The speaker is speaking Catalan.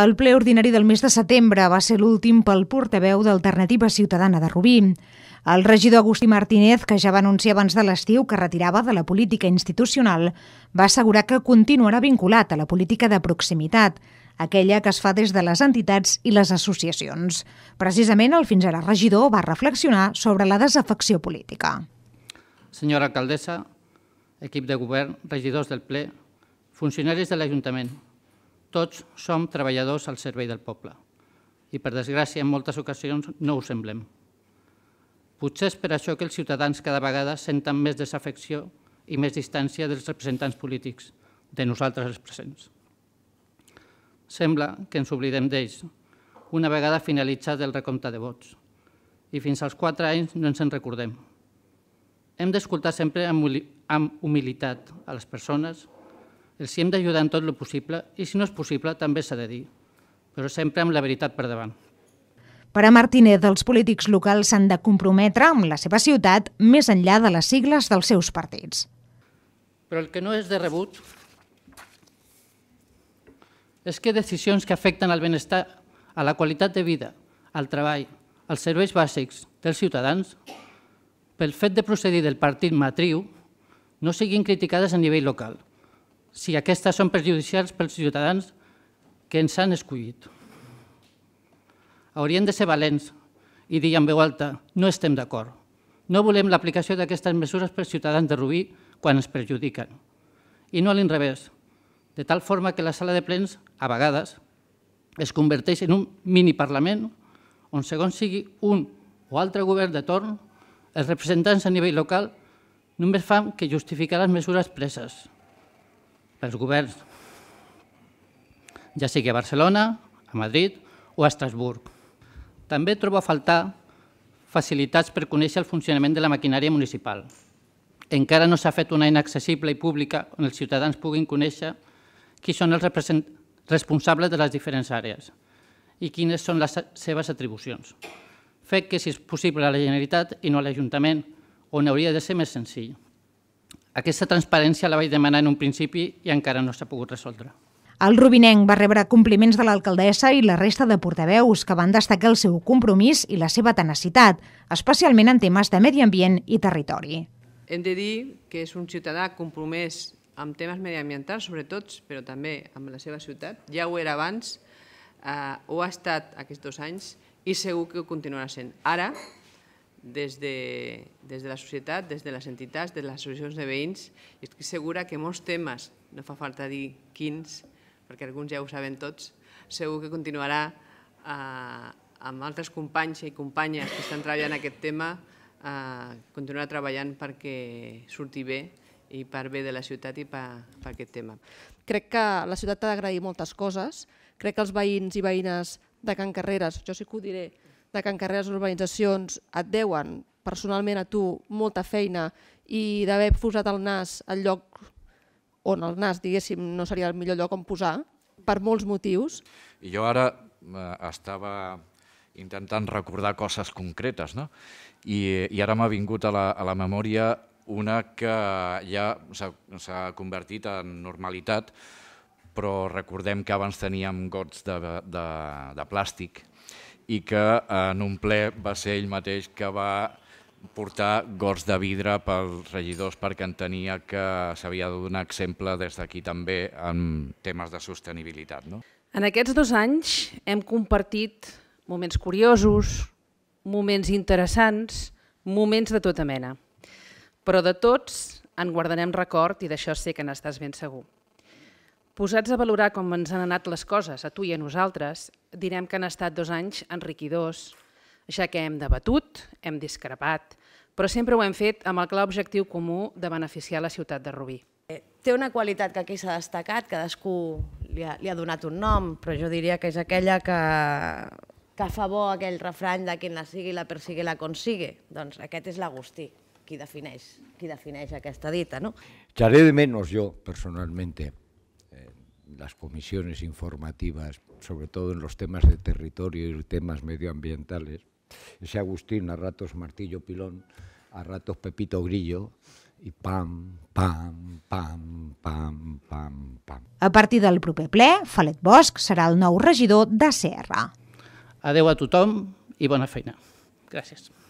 El ple ordinari del mes de setembre va ser l'últim pel portaveu d'Alternativa Ciutadana de Rubí. El regidor Agustí Martínez, que ja va anunciar abans de l'estiu que retirava de la política institucional, va assegurar que continuarà vinculat a la política de proximitat, aquella que es fa des de les entitats i les associacions. Precisament, el fins ara regidor va reflexionar sobre la desafecció política. Senyora alcaldessa, equip de govern, regidors del ple, funcionaris de l'Ajuntament, tots som treballadors al servei del poble i, per desgràcia, en moltes ocasions no ho semblem. Potser és per això que els ciutadans cada vegada senten més desafecció i més distància dels representants polítics, de nosaltres els presents. Sembla que ens oblidem d'ells, una vegada finalitzat el recompte de vots, i fins als quatre anys no ens en recordem. Hem d'escoltar sempre amb humilitat a les persones, els hi hem d'ajudar en tot el possible i, si no és possible, també s'ha de dir, però sempre amb la veritat per davant. Per a Martínez, els polítics locals s'han de comprometre amb la seva ciutat més enllà de les sigles dels seus partits. Però el que no és de rebut és que decisions que afecten al benestar, a la qualitat de vida, al treball, als serveis bàsics dels ciutadans, pel fet de procedir del partit matriu, no siguin criticades a nivell local, si aquestes són perjudicials pels ciutadans que ens han escollit. Hauríem de ser valents i dir en veu alta, no estem d'acord. No volem l'aplicació d'aquestes mesures per ciutadans de Rubí quan ens perjudiquen. I no a l'inrevés, de tal forma que la sala de plens, a vegades, es converteix en un mini-parlament on, segons sigui un o altre govern de torn, els representants a nivell local només fan que justificar les mesures preses pels governs, ja sigui a Barcelona, a Madrid o a Estrasburg. També trobo a faltar facilitats per conèixer el funcionament de la maquinària municipal. Encara no s'ha fet una eina accessible i pública on els ciutadans puguin conèixer qui són els responsables de les diferents àrees i quines són les seves atribucions. Fet que, si és possible, a la Generalitat i no a l'Ajuntament, on hauria de ser més senzill. Aquesta transparència la vaig demanar en un principi i encara no s'ha pogut resoldre. El Rubinenc va rebre compliments de l'alcaldessa i la resta de portaveus que van destacar el seu compromís i la seva tenacitat, especialment en temes de medi ambient i territori. Hem de dir que és un ciutadà compromès amb temes mediambientals, sobretot, però també amb la seva ciutat. Ja ho era abans, eh, ho ha estat aquests dos anys i segur que ho continuarà sent. Ara, des de, des de la societat, des de les entitats, des de les associacions de veïns. estic segura que molts temes, no fa falta dir quins, perquè alguns ja ho saben tots, segur que continuarà eh, amb altres companys i companyes que estan treballant en aquest tema, eh, continuarà treballant perquè surti bé i per bé de la ciutat i per, aquest tema. Crec que la ciutat ha d'agrair moltes coses, crec que els veïns i veïnes de Can Carreres, jo sí que ho diré, de que encarrera les urbanitzacions et deuen personalment a tu molta feina i d'haver posat el nas al lloc on el nas, diguéssim, no seria el millor lloc on posar, per molts motius. I jo ara eh, estava intentant recordar coses concretes, no? I, i ara m'ha vingut a la, a la memòria una que ja s'ha convertit en normalitat, però recordem que abans teníem gots de, de, de plàstic i que en un ple va ser ell mateix que va portar gors de vidre pels regidors perquè entenia que s'havia de donar exemple des d'aquí també en temes de sostenibilitat. No? En aquests dos anys hem compartit moments curiosos, moments interessants, moments de tota mena. Però de tots en guardarem record i d'això sé que n'estàs ben segur. Posats a valorar com ens han anat les coses, a tu i a nosaltres, direm que han estat dos anys enriquidors, ja que hem debatut, hem discrepat, però sempre ho hem fet amb el clar objectiu comú de beneficiar la ciutat de Rubí. Eh, té una qualitat que aquí s'ha destacat, cadascú li ha, li ha donat un nom, però jo diria que és aquella que, que fa bo aquell refrany de qui la sigui, la persigui, la consigue. Doncs aquest és l'Agustí, qui defineix, qui defineix aquesta dita. No? Xaré de menos jo, personalment, eh, les comissions informatives sobre todo en los temas de territorio y temas medioambientales. Ese Agustín, a ratos martillo pilón, a ratos Pepito Grillo, y pam, pam, pam, pam, pam, pam. A partir del proper ple, Falet Bosch serà el nou regidor de CR. Adeu a tothom i bona feina. Gràcies.